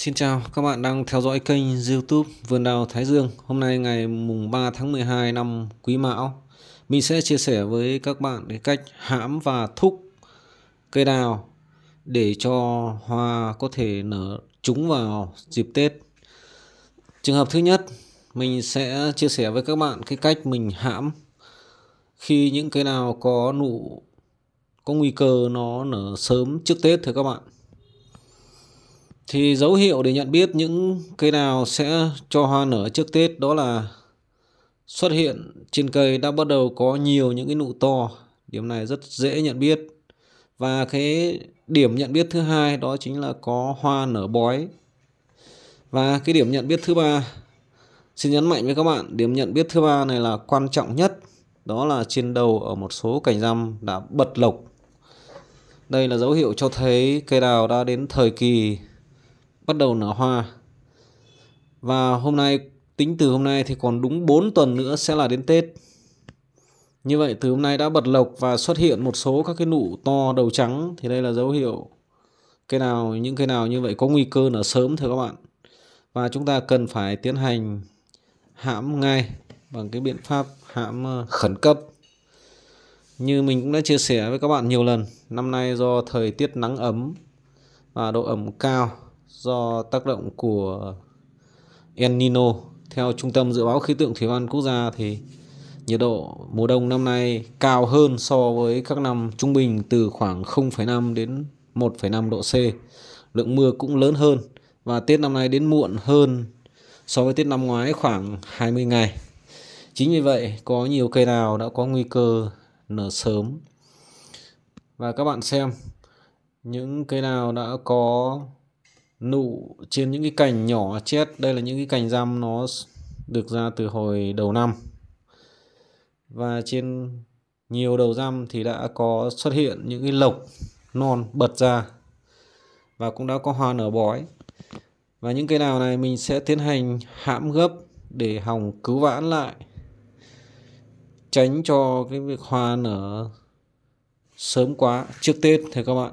Xin chào, các bạn đang theo dõi kênh YouTube Vườn đào Thái Dương. Hôm nay ngày mùng 3 tháng 12 năm Quý Mão, mình sẽ chia sẻ với các bạn cái cách hãm và thúc cây đào để cho hoa có thể nở trúng vào dịp Tết. Trường hợp thứ nhất, mình sẽ chia sẻ với các bạn cái cách mình hãm khi những cây đào có nụ có nguy cơ nó nở sớm trước Tết thưa các bạn thì dấu hiệu để nhận biết những cây nào sẽ cho hoa nở trước Tết đó là xuất hiện trên cây đã bắt đầu có nhiều những cái nụ to. Điểm này rất dễ nhận biết. Và cái điểm nhận biết thứ hai đó chính là có hoa nở bói. Và cái điểm nhận biết thứ ba xin nhấn mạnh với các bạn, điểm nhận biết thứ ba này là quan trọng nhất. Đó là trên đầu ở một số cành răm đã bật lộc. Đây là dấu hiệu cho thấy cây đào đã đến thời kỳ bắt đầu nở hoa và hôm nay tính từ hôm nay thì còn đúng 4 tuần nữa sẽ là đến Tết như vậy từ hôm nay đã bật lộc và xuất hiện một số các cái nụ to đầu trắng thì đây là dấu hiệu cây nào những cây nào như vậy có nguy cơ nở sớm thưa các bạn và chúng ta cần phải tiến hành hãm ngay bằng cái biện pháp hãm ờ, khẩn cấp như mình cũng đã chia sẻ với các bạn nhiều lần năm nay do thời tiết nắng ấm và độ ẩm cao do tác động của El Nino. Theo Trung tâm Dự báo Khí tượng Thủy văn Quốc gia thì nhiệt độ mùa đông năm nay cao hơn so với các năm trung bình từ khoảng 0,5 đến 1,5 độ C. Lượng mưa cũng lớn hơn và tiết năm nay đến muộn hơn so với tiết năm ngoái khoảng 20 ngày. Chính vì vậy có nhiều cây nào đã có nguy cơ nở sớm. Và các bạn xem những cây nào đã có nụ trên những cái cành nhỏ chết đây là những cái cành răm nó được ra từ hồi đầu năm và trên nhiều đầu răm thì đã có xuất hiện những cái lộc non bật ra và cũng đã có hoa nở bói và những cây nào này mình sẽ tiến hành hãm gấp để hỏng cứu vãn lại tránh cho cái việc hoa nở sớm quá trước Tết thưa các bạn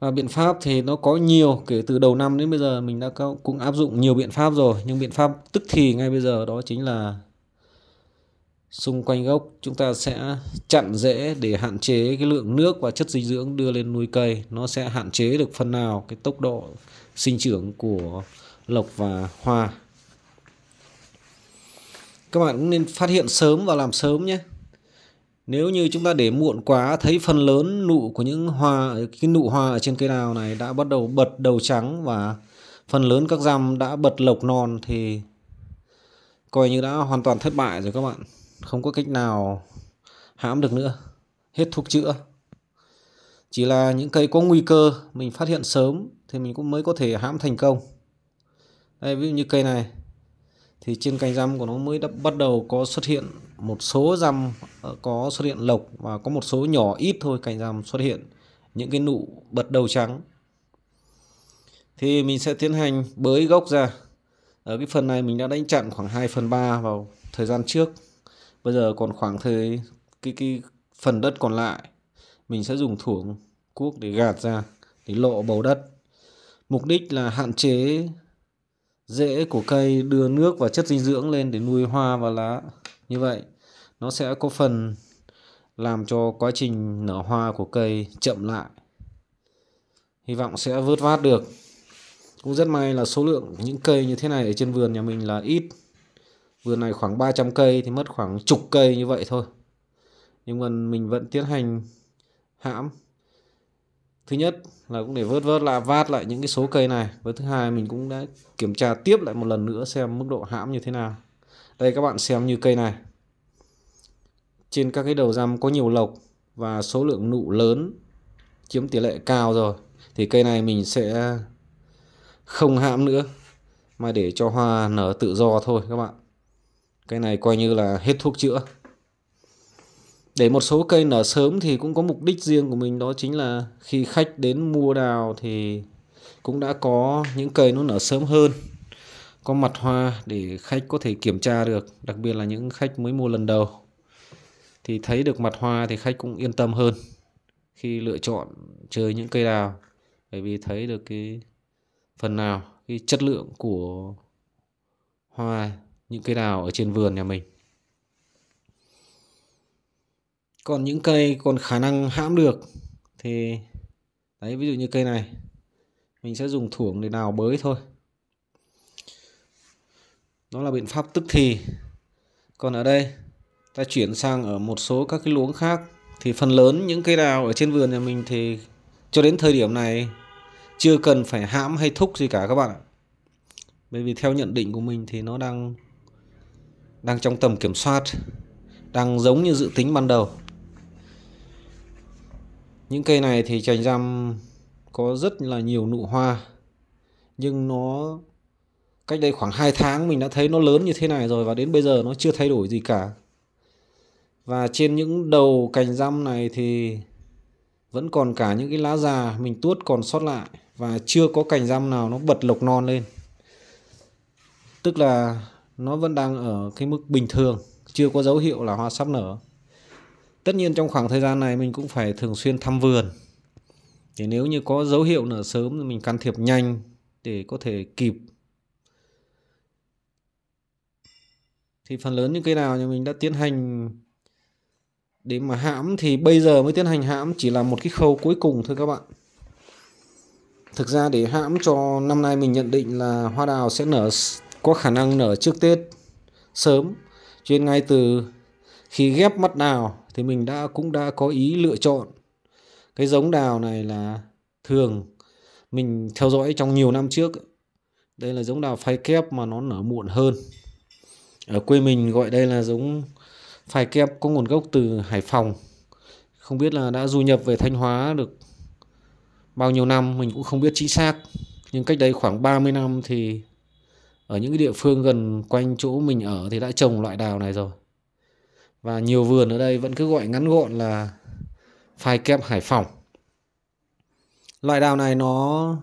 và biện pháp thì nó có nhiều kể từ đầu năm đến bây giờ mình đã có, cũng áp dụng nhiều biện pháp rồi nhưng biện pháp tức thì ngay bây giờ đó chính là xung quanh gốc chúng ta sẽ chặn rễ để hạn chế cái lượng nước và chất dinh dưỡng đưa lên nuôi cây nó sẽ hạn chế được phần nào cái tốc độ sinh trưởng của lộc và hoa các bạn cũng nên phát hiện sớm và làm sớm nhé nếu như chúng ta để muộn quá thấy phần lớn nụ của những hoa cái nụ hoa ở trên cây đào này đã bắt đầu bật đầu trắng và phần lớn các răm đã bật lộc non thì coi như đã hoàn toàn thất bại rồi các bạn không có cách nào hãm được nữa hết thuốc chữa chỉ là những cây có nguy cơ mình phát hiện sớm thì mình cũng mới có thể hãm thành công đây ví dụ như cây này thì trên cành răm của nó mới đã bắt đầu có xuất hiện một số răm ờ, có xuất hiện lộc và có một số nhỏ ít thôi cành răm xuất hiện những cái nụ bật đầu trắng thì mình sẽ tiến hành bới gốc ra ở cái phần này mình đã đánh chặn khoảng 2 phần 3 vào thời gian trước bây giờ còn khoảng thời cái cái phần đất còn lại mình sẽ dùng thủng cuốc để gạt ra để lộ bầu đất mục đích là hạn chế rễ của cây đưa nước và chất dinh dưỡng lên để nuôi hoa và lá như vậy nó sẽ có phần làm cho quá trình nở hoa của cây chậm lại. Hy vọng sẽ vớt vát được. Cũng rất may là số lượng những cây như thế này ở trên vườn nhà mình là ít. Vườn này khoảng 300 cây thì mất khoảng chục cây như vậy thôi. Nhưng mà mình vẫn tiến hành hãm. Thứ nhất là cũng để vớt vớt lại vát lại những cái số cây này. Và thứ hai mình cũng đã kiểm tra tiếp lại một lần nữa xem mức độ hãm như thế nào đây các bạn xem như cây này trên các cái đầu răm có nhiều lộc và số lượng nụ lớn chiếm tỷ lệ cao rồi thì cây này mình sẽ không hãm nữa mà để cho hoa nở tự do thôi các bạn cây này coi như là hết thuốc chữa để một số cây nở sớm thì cũng có mục đích riêng của mình đó chính là khi khách đến mua đào thì cũng đã có những cây nó nở sớm hơn có mặt hoa để khách có thể kiểm tra được đặc biệt là những khách mới mua lần đầu thì thấy được mặt hoa thì khách cũng yên tâm hơn khi lựa chọn chơi những cây đào bởi vì thấy được cái phần nào cái chất lượng của hoa những cây đào ở trên vườn nhà mình còn những cây còn khả năng hãm được thì đấy ví dụ như cây này mình sẽ dùng thuổng để đào bới thôi nó là biện pháp tức thì còn ở đây ta chuyển sang ở một số các cái luống khác thì phần lớn những cây đào ở trên vườn nhà mình thì cho đến thời điểm này chưa cần phải hãm hay thúc gì cả các bạn ạ bởi vì theo nhận định của mình thì nó đang đang trong tầm kiểm soát đang giống như dự tính ban đầu những cây này thì trành răm có rất là nhiều nụ hoa nhưng nó cách đây khoảng 2 tháng mình đã thấy nó lớn như thế này rồi và đến bây giờ nó chưa thay đổi gì cả và trên những đầu cành răm này thì vẫn còn cả những cái lá già mình tuốt còn sót lại và chưa có cành răm nào nó bật lộc non lên tức là nó vẫn đang ở cái mức bình thường chưa có dấu hiệu là hoa sắp nở tất nhiên trong khoảng thời gian này mình cũng phải thường xuyên thăm vườn thì nếu như có dấu hiệu nở sớm thì mình can thiệp nhanh để có thể kịp thì phần lớn những cây đào nhà mình đã tiến hành để mà hãm thì bây giờ mới tiến hành hãm chỉ là một cái khâu cuối cùng thôi các bạn thực ra để hãm cho năm nay mình nhận định là hoa đào sẽ nở có khả năng nở trước tết sớm chuyên ngay từ khi ghép mắt đào thì mình đã cũng đã có ý lựa chọn cái giống đào này là thường mình theo dõi trong nhiều năm trước đây là giống đào phai kép mà nó nở muộn hơn ở quê mình gọi đây là giống phai kép có nguồn gốc từ Hải Phòng không biết là đã du nhập về Thanh Hóa được bao nhiêu năm mình cũng không biết chính xác nhưng cách đây khoảng 30 năm thì ở những địa phương gần quanh chỗ mình ở thì đã trồng loại đào này rồi và nhiều vườn ở đây vẫn cứ gọi ngắn gọn là phai kép Hải Phòng loại đào này nó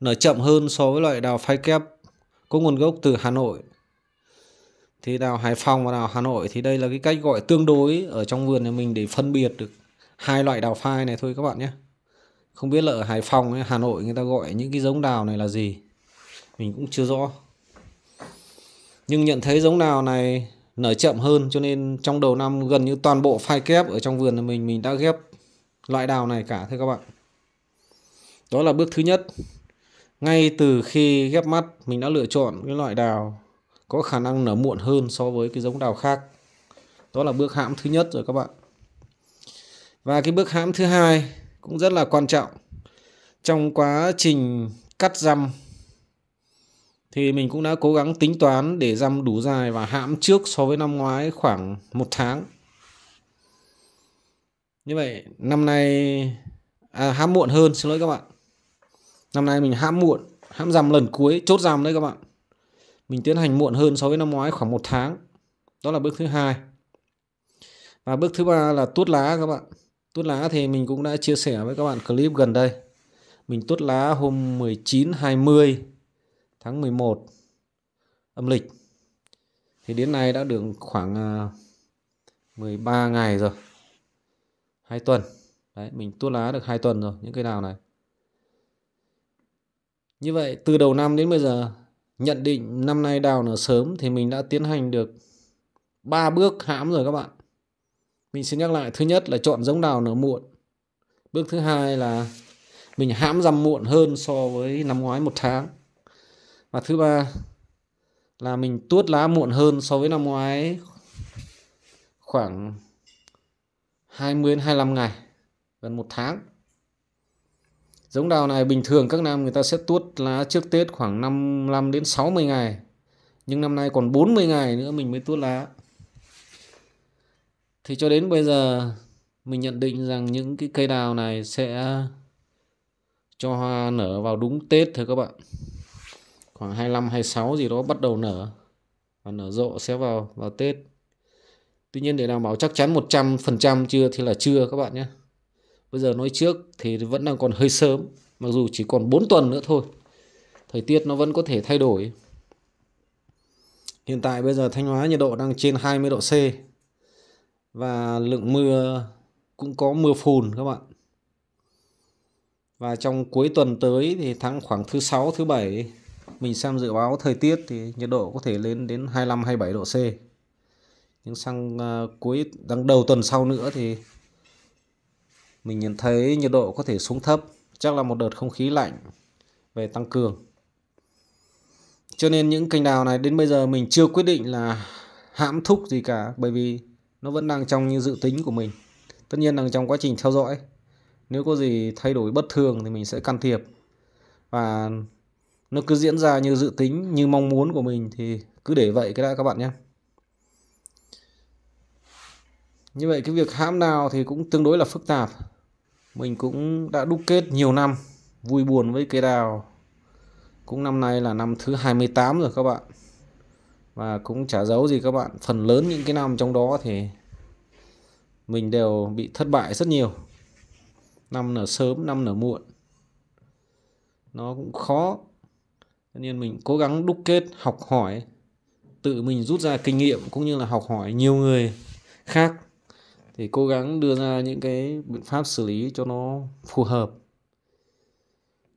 nở chậm hơn so với loại đào phai kép có nguồn gốc từ Hà Nội thì đào Hải Phòng và đào Hà Nội thì đây là cái cách gọi tương đối ở trong vườn nhà mình để phân biệt được hai loại đào phai này thôi các bạn nhé không biết là ở Hải Phòng hay Hà Nội người ta gọi những cái giống đào này là gì mình cũng chưa rõ nhưng nhận thấy giống đào này nở chậm hơn cho nên trong đầu năm gần như toàn bộ phai kép ở trong vườn nhà mình mình đã ghép loại đào này cả thôi các bạn đó là bước thứ nhất ngay từ khi ghép mắt mình đã lựa chọn cái loại đào có khả năng nở muộn hơn so với cái giống đào khác đó là bước hãm thứ nhất rồi các bạn và cái bước hãm thứ hai cũng rất là quan trọng trong quá trình cắt răm thì mình cũng đã cố gắng tính toán để răm đủ dài và hãm trước so với năm ngoái khoảng một tháng như vậy năm nay à, hãm muộn hơn xin lỗi các bạn năm nay mình hãm muộn hãm rằm lần cuối chốt rằm đấy các bạn mình tiến hành muộn hơn so với năm ngoái khoảng một tháng. Đó là bước thứ hai. Và bước thứ ba là tuốt lá các bạn. Tuốt lá thì mình cũng đã chia sẻ với các bạn clip gần đây. Mình tuốt lá hôm 19 20 tháng 11 âm lịch. Thì đến nay đã được khoảng 13 à, ngày rồi. 2 tuần. Đấy, mình tuốt lá được 2 tuần rồi, những cây đào này. Như vậy từ đầu năm đến bây giờ nhận định năm nay đào nở sớm thì mình đã tiến hành được ba bước hãm rồi các bạn mình xin nhắc lại thứ nhất là chọn giống đào nở muộn bước thứ hai là mình hãm rằm muộn hơn so với năm ngoái một tháng và thứ ba là mình tuốt lá muộn hơn so với năm ngoái khoảng 20 đến 25 ngày gần một tháng Giống đào này bình thường các năm người ta sẽ tuốt lá trước Tết khoảng 55 đến 60 ngày. Nhưng năm nay còn 40 ngày nữa mình mới tuốt lá. Thì cho đến bây giờ mình nhận định rằng những cái cây đào này sẽ cho hoa nở vào đúng Tết thôi các bạn. Khoảng 25 26 gì đó bắt đầu nở và nở rộ sẽ vào vào Tết. Tuy nhiên để đảm bảo chắc chắn 100% chưa thì là chưa các bạn nhé bây giờ nói trước thì vẫn đang còn hơi sớm mặc dù chỉ còn 4 tuần nữa thôi thời tiết nó vẫn có thể thay đổi hiện tại bây giờ Thanh Hóa nhiệt độ đang trên 20 độ C và lượng mưa cũng có mưa phùn các bạn và trong cuối tuần tới thì tháng khoảng thứ sáu thứ bảy mình xem dự báo thời tiết thì nhiệt độ có thể lên đến 25 27 độ C nhưng sang à, cuối tháng đầu tuần sau nữa thì mình nhận thấy nhiệt độ có thể xuống thấp, chắc là một đợt không khí lạnh về tăng cường. Cho nên những kênh đào này đến bây giờ mình chưa quyết định là hãm thúc gì cả bởi vì nó vẫn đang trong như dự tính của mình. Tất nhiên là trong quá trình theo dõi, nếu có gì thay đổi bất thường thì mình sẽ can thiệp. Và nó cứ diễn ra như dự tính, như mong muốn của mình thì cứ để vậy cái đã các bạn nhé. Như vậy cái việc hãm nào thì cũng tương đối là phức tạp. Mình cũng đã đúc kết nhiều năm vui buồn với cây đào. Cũng năm nay là năm thứ 28 rồi các bạn. Và cũng chả giấu gì các bạn, phần lớn những cái năm trong đó thì mình đều bị thất bại rất nhiều. Năm nở sớm, năm nở muộn. Nó cũng khó. nên mình cố gắng đúc kết, học hỏi, tự mình rút ra kinh nghiệm cũng như là học hỏi nhiều người khác thì cố gắng đưa ra những cái biện pháp xử lý cho nó phù hợp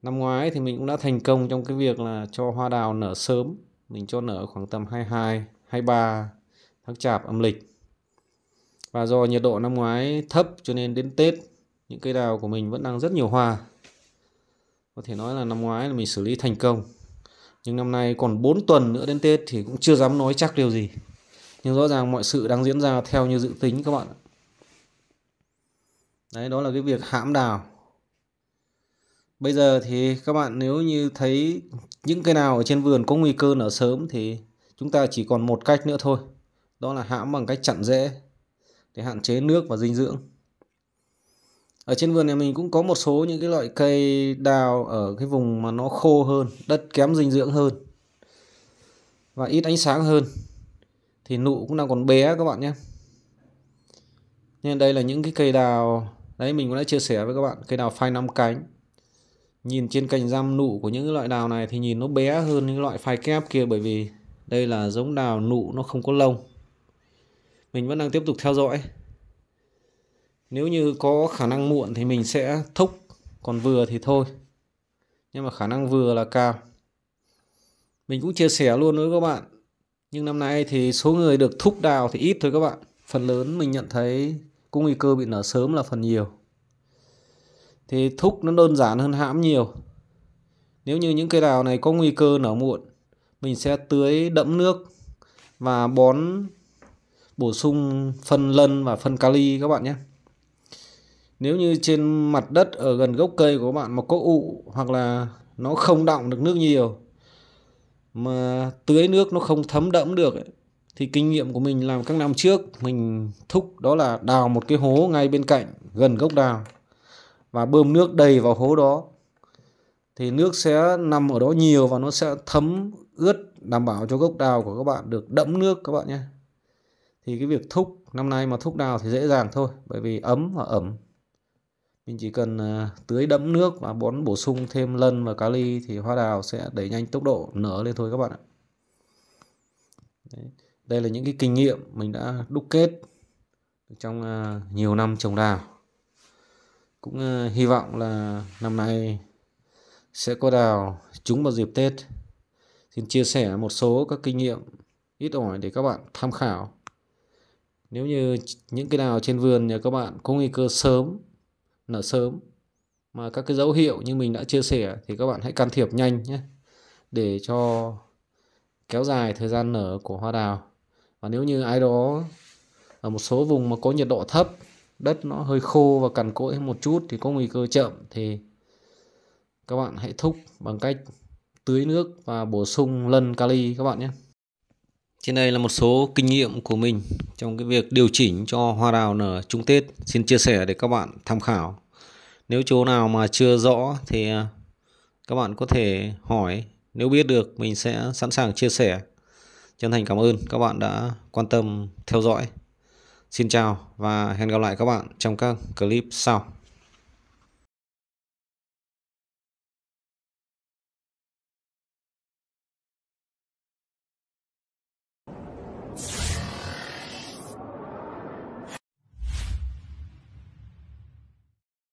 năm ngoái thì mình cũng đã thành công trong cái việc là cho hoa đào nở sớm mình cho nở khoảng tầm 22 23 tháng chạp âm lịch và do nhiệt độ năm ngoái thấp cho nên đến Tết những cây đào của mình vẫn đang rất nhiều hoa có thể nói là năm ngoái là mình xử lý thành công nhưng năm nay còn 4 tuần nữa đến Tết thì cũng chưa dám nói chắc điều gì nhưng rõ ràng mọi sự đang diễn ra theo như dự tính các bạn ạ đấy đó là cái việc hãm đào bây giờ thì các bạn nếu như thấy những cây nào ở trên vườn có nguy cơ nở sớm thì chúng ta chỉ còn một cách nữa thôi đó là hãm bằng cách chặn rễ để hạn chế nước và dinh dưỡng ở trên vườn nhà mình cũng có một số những cái loại cây đào ở cái vùng mà nó khô hơn đất kém dinh dưỡng hơn và ít ánh sáng hơn thì nụ cũng đang còn bé các bạn nhé nên đây là những cái cây đào đấy mình cũng đã chia sẻ với các bạn cây đào phai năm cánh nhìn trên cành giam nụ của những loại đào này thì nhìn nó bé hơn những loại phai kép kia bởi vì đây là giống đào nụ nó không có lông mình vẫn đang tiếp tục theo dõi nếu như có khả năng muộn thì mình sẽ thúc còn vừa thì thôi nhưng mà khả năng vừa là cao mình cũng chia sẻ luôn với các bạn nhưng năm nay thì số người được thúc đào thì ít thôi các bạn phần lớn mình nhận thấy có nguy cơ bị nở sớm là phần nhiều thì thúc nó đơn giản hơn hãm nhiều nếu như những cây đào này có nguy cơ nở muộn mình sẽ tưới đẫm nước và bón bổ sung phân lân và phân kali các bạn nhé nếu như trên mặt đất ở gần gốc cây của các bạn mà có ụ hoặc là nó không đọng được nước nhiều mà tưới nước nó không thấm đẫm được ấy, thì kinh nghiệm của mình làm các năm trước mình thúc đó là đào một cái hố ngay bên cạnh gần gốc đào và bơm nước đầy vào hố đó thì nước sẽ nằm ở đó nhiều và nó sẽ thấm ướt đảm bảo cho gốc đào của các bạn được đẫm nước các bạn nhé thì cái việc thúc năm nay mà thúc đào thì dễ dàng thôi bởi vì ấm và ẩm mình chỉ cần à, tưới đẫm nước và bón bổ sung thêm lân và kali thì hoa đào sẽ đẩy nhanh tốc độ nở lên thôi các bạn ạ Đấy đây là những cái kinh nghiệm mình đã đúc kết trong à, nhiều năm trồng đào cũng à, hy vọng là năm nay sẽ có đào trúng vào dịp Tết xin chia sẻ một số các kinh nghiệm ít ỏi để các bạn tham khảo nếu như những cái đào trên vườn nhà các bạn có nguy cơ sớm nở sớm mà các cái dấu hiệu như mình đã chia sẻ thì các bạn hãy can thiệp nhanh nhé để cho kéo dài thời gian nở của hoa đào và nếu như ai đó ở một số vùng mà có nhiệt độ thấp đất nó hơi khô và cằn cỗi một chút thì có nguy cơ chậm thì các bạn hãy thúc bằng cách tưới nước và bổ sung lân kali các bạn nhé. Trên đây là một số kinh nghiệm của mình trong cái việc điều chỉnh cho hoa đào nở trung Tết xin chia sẻ để các bạn tham khảo. Nếu chỗ nào mà chưa rõ thì à, các bạn có thể hỏi, nếu biết được mình sẽ sẵn sàng chia sẻ. Chân thành cảm ơn các bạn đã quan tâm theo dõi. Xin chào và hẹn gặp lại các bạn trong các clip sau.